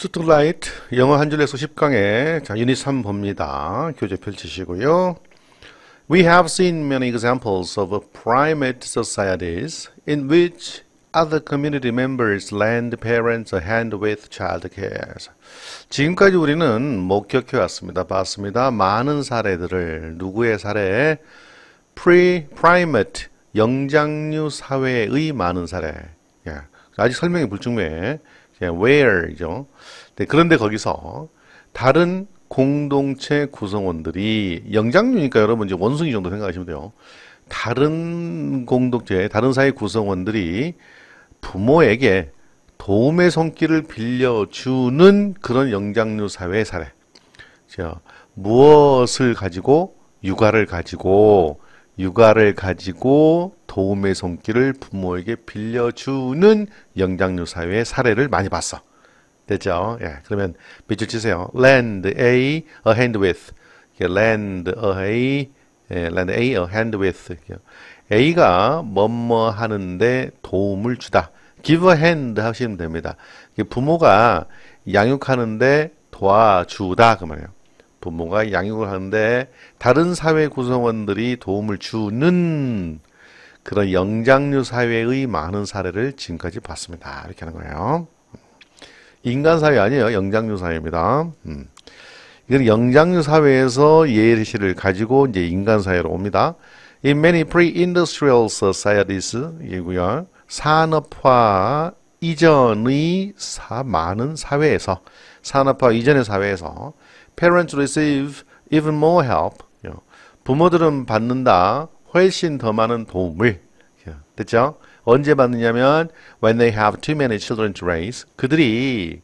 스트라이트 영어 한 줄에서 10강의 자, 유닛 3 봅니다. 교재 펼치시고요. We have seen many examples of primate societies in which other community members lend parents a hand with child care. 지금까지 우리는 목격해 왔습니다. 봤습니다. 많은 사례들을 누구의 사례? pre primate 영장류 사회의 많은 사례. 예. 아직 설명이 불충분해. 예, where죠. 네, 그런데 거기서 다른 공동체 구성원들이 영장류니까 여러분 이제 원숭이 정도 생각하시면 돼요. 다른 공동체, 다른 사회 구성원들이 부모에게 도움의 손길을 빌려주는 그런 영장류 사회 사례. 무엇을 가지고 육아를 가지고 육아를 가지고 도움의 손길을 부모에게 빌려주는 영장류 사회의 사례를 많이 봤어. 됐죠? 예, 그러면 빛을 치세요. Lend a a hand with. Lend a 예, lend a a hand with. A가 뭐뭐 하는데 도움을 주다. Give a hand 하시면 됩니다. 부모가 양육하는데 도와주다 그 말이에요. 부모가 양육을 하는데 다른 사회 구성원들이 도움을 주는 그런 영장류 사회의 많은 사례를 지금까지 봤습니다. 이렇게 하는 거예요. 인간 사회 아니에요. 영장류 사회입니다. 음. 이건 영장류 사회에서 예시를 가지고 이제 인간 사회로 옵니다. In many pre-industrial societies이고요. 산업화 이전의 사, 많은 사회에서 산업화 이전의 사회에서 Parents receive even more help. 부모들은 받는다. 훨씬 더 많은 도움을. 예, 됐죠? 언제 받느냐면 when they have too many children to raise. 그들이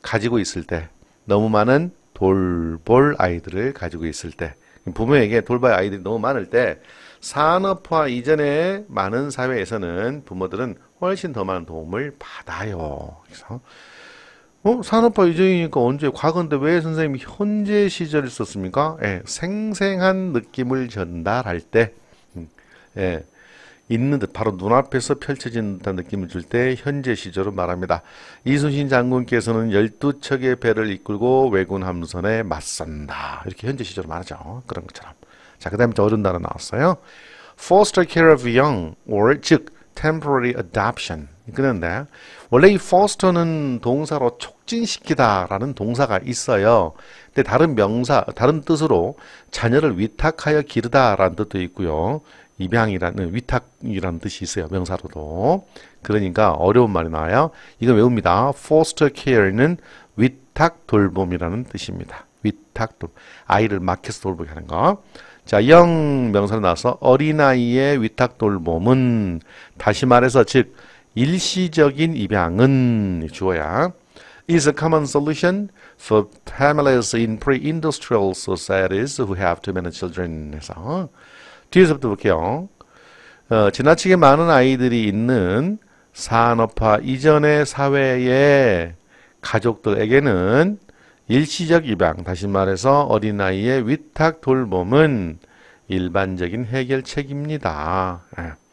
가지고 있을 때 너무 많은 돌볼 아이들을 가지고 있을 때 부모에게 돌봐야 아이들이 너무 많을 때 산업화 이전에 많은 사회에서는 부모들은 훨씬 더 많은 도움을 받아요. 그래서 어? 산업화 유적이니까 언제 과거인데 왜 선생님이 현재 시절을 썼습니까? 예, 생생한 느낌을 전달할 때 음, 예, 있는 듯 바로 눈앞에서 펼쳐진 듯한 느낌을 줄 때 현재 시절을 말합니다. 이순신 장군께서는 12척의 배를 이끌고 왜군 함선에 맞선다. 이렇게 현재 시절을 말하죠. 그런 것처럼. 자, 그 다음에 어른 단어 나왔어요. foster care of young or 즉 temporary adoption 그런데 원래 이 foster는 동사로 촉진시키다라는 동사가 있어요. 근데 다른 명사, 다른 뜻으로 자녀를 위탁하여 기르다라는 뜻도 있고요. 입양이라는 위탁이라는 뜻이 있어요. 명사로도. 그러니까 어려운 말이 나와요. 이건 외웁니다. foster care는 위탁 돌봄이라는 뜻입니다. 위탁 돌 아이를 맡겨서 돌보게 하는 거. 자, 영 명사로 나와서 어린아이의 위탁 돌봄은 다시 말해서 즉 일시적인 입양은 주어야 is a common solution for families in pre-industrial societies who have too many children 해서 뒤에서부터 볼게요. 어, 지나치게 많은 아이들이 있는 산업화 이전의 사회의 가족들에게는 일시적 입양, 다시 말해서 어린아이의 위탁 돌봄은 일반적인 해결책입니다. 예.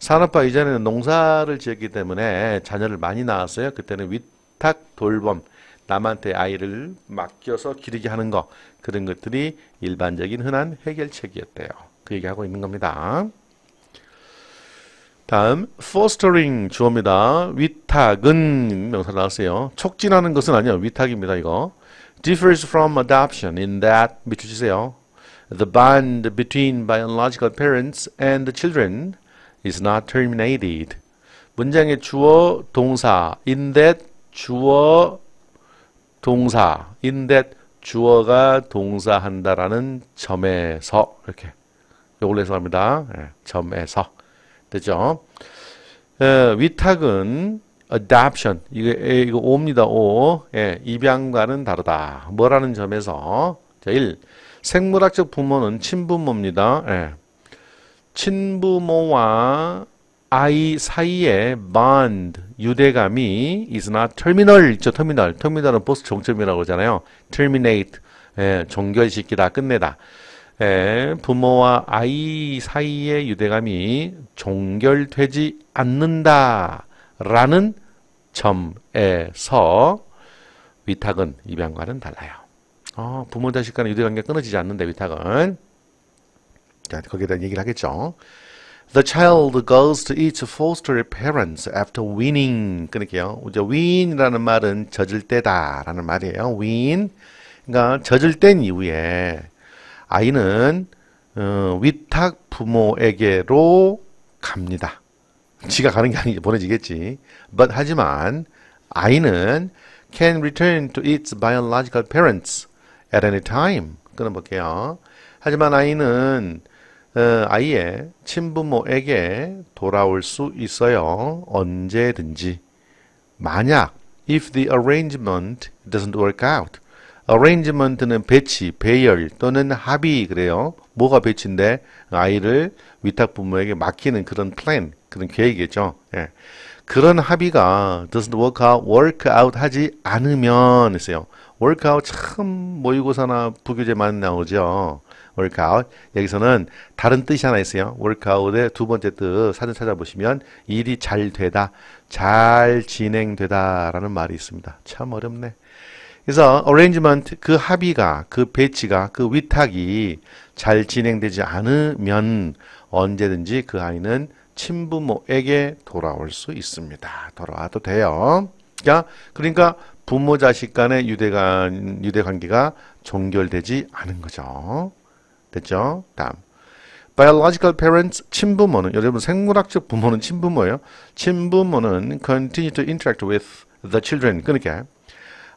산업화 이전에는 농사를 지었기 때문에 자녀를 많이 낳았어요. 그때는 위탁 돌봄, 남한테 아이를 맡겨서 기르게 하는 것 그런 것들이 일반적인 흔한 해결책이었대요. 그 얘기하고 있는 겁니다. 다음 fostering 주어입니다. 위탁은 명사 나왔어요. 촉진하는 것은 아니요 위탁입니다. 이거 differs from adoption in that 밑줄 치세요. The bond between biological parents and the children is not terminated. 문장의 주어 동사 in that 주어 동사 in that 주어가 동사한다라는 점에서 이렇게 요걸 로 해석합니다. 예, 점에서 됐죠? 에, 어, 위탁은 adoption 이게 이거 오입니다. 오 예, 입양과는 다르다. 뭐라는 점에서 자, 1. 생물학적 부모는 친부모입니다. 예. 친부모와 아이 사이의 bond, 유대감이 is not terminal 있죠. terminal. terminal은 보스 종점이라고 그러잖아요. terminate, 예, 종결시키다, 끝내다. 예, 부모와 아이 사이의 유대감이 종결되지 않는다라는 점에서 위탁은 입양과는 달라요. 어, 부모 자식 간의 유대관계 끊어지지 않는데 위탁은. 거기에 대한 얘기를 하겠죠. The child goes to its foster parents after weaning. 그러게요. 이제 wean이라는 말은 젖을 때다라는 말이에요. wean. 그러니까 젖을 땐 이후에 아이는 어, 위탁 부모에게로 갑니다. 지가 가는 게 아니지 보내지겠지. But 하지만 아이는 can return to its biological parents at any time. 끊어볼게요. 하지만 아이는 어, 아이의 친부모에게 돌아올 수 있어요. 언제든지. 만약 if the arrangement doesn't work out. arrangement는 배치, 배열 또는 합의 그래요. 뭐가 배치인데 아이를 위탁 부모에게 맡기는 그런 플랜, 그런 계획이겠죠. 예. 그런 합의가 doesn't work out, work out 하지 않으면 했어요. work out 참 모의고사나 부교재 많이 나오죠. workout. 여기서는 다른 뜻이 하나 있어요. workout의 두 번째 뜻 사전 찾아보시면 일이 잘 되다, 잘 진행되다 라는 말이 있습니다. 참 어렵네. 그래서 arrangement 그 합의가, 그 배치가, 그 위탁이 잘 진행되지 않으면 언제든지 그 아이는 친부모에게 돌아올 수 있습니다. 돌아와도 돼요. 그러니까, 그러니까 부모 자식 간의 유대간 유대 관계가 종결되지 않은 거죠. 됐죠? 다음. biological parents 친부모는 여러분 생물학적 부모는 친부모예요. 친부모는 continue to interact with the children. 그러니까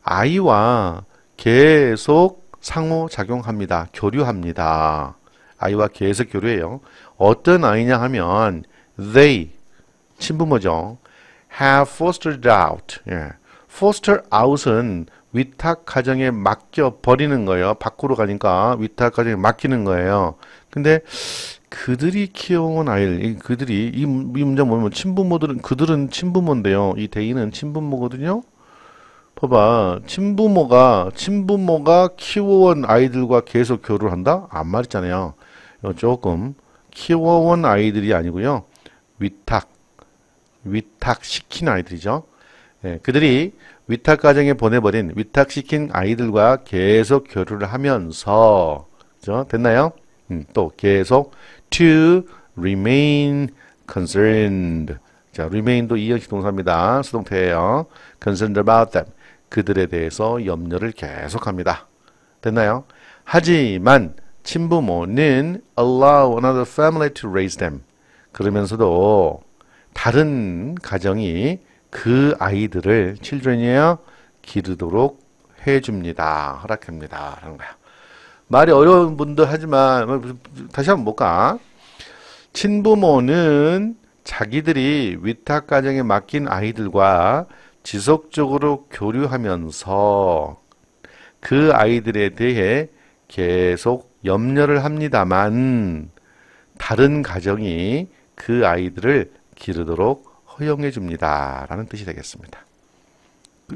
아이와 계속 상호작용합니다. 교류합니다. 아이와 계속 교류해요. 어떤 아이냐 하면 they 친부모죠. have fostered out. 예. foster out은 위탁 가정에 맡겨 버리는 거예요. 밖으로 가니까 위탁 가정에 맡기는 거예요. 근데 그들이 키워온 아이를 그들이 이, 이 문제 뭐냐면 친부모들은 그들은 친부모인데요. 이 대인은 친부모거든요. 봐봐 친부모가 친부모가 키워온 아이들과 계속 교류를 한다? 안 말했잖아요. 조금 키워온 아이들이 아니고요. 위탁 위탁시킨 아이들이죠. 예, 그들이 위탁 가정에 보내버린 위탁시킨 아이들과 계속 교류를 하면서 그죠? 됐나요? 음, 또 계속 to remain concerned 자, remain도 이형식 동사입니다. 수동태예요. concerned about them 그들에 대해서 염려를 계속합니다. 됐나요? 하지만 친부모는 allow another family to raise them 그러면서도 다른 가정이 그 아이들을 칠드이어 기르도록 해줍니다. 허락합니다. 라는 거야. 말이 어려운 분들 하지만 뭐, 다시 한번 볼까? 친부모는 자기들이 위탁 가정에 맡긴 아이들과 지속적으로 교류하면서 그 아이들에 대해 계속 염려를 합니다만 다른 가정이 그 아이들을 기르도록 허용해 줍니다. 라는 뜻이 되겠습니다.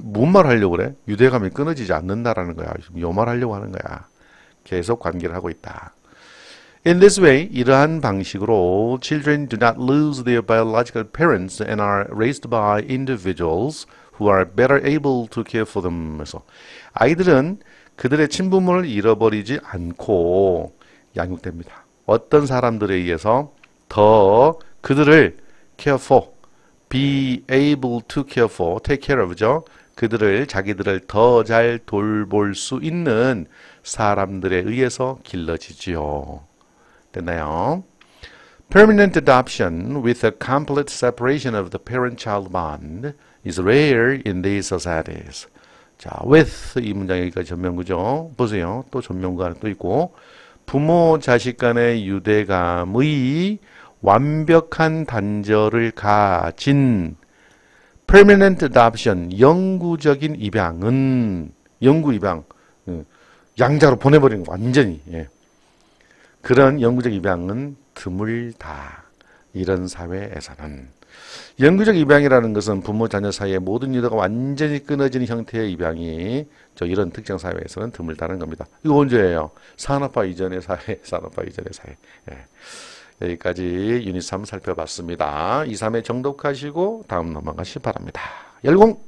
뭔 말 하려고 그래? 유대감이 끊어지지 않는다라는 거야. 요말 하려고 하는 거야. 계속 관계를 하고 있다. In this way, 이러한 방식으로 children do not lose their biological parents and are raised by individuals who are better able to care for them. 그래서 아이들은 그들의 친부모를 잃어버리지 않고 양육됩니다. 어떤 사람들에 의해서 더 그들을 care for be able to care for, take care of죠. 그들을 자기들을 더 잘 돌볼 수 있는 사람들에 의해서 길러지지요. 됐나요? Permanent adoption with a complete separation of the parent-child bond is rare in these societies. 자, with 이 문장 여기까지 전면구죠. 보세요. 또 전면구가 또 있고 부모 자식 간의 유대감의 완벽한 단절을 가진 permanent adoption, 영구적인 입양은 영구 입양, 예, 양자로 보내버린 완전히 예. 그런 영구적 입양은 드물다. 이런 사회에서는 영구적 입양이라는 것은 부모 자녀 사이의 모든 유대가 완전히 끊어진 형태의 입양이 저 이런 특정 사회에서는 드물다는 겁니다. 이거 언제예요? 산업화 이전의 사회, 산업화 이전의 사회. 예. 여기까지 유닛 3 살펴봤습니다. 2, 3회 정독하시고 다음 넘어가시 기 바랍니다. 열공!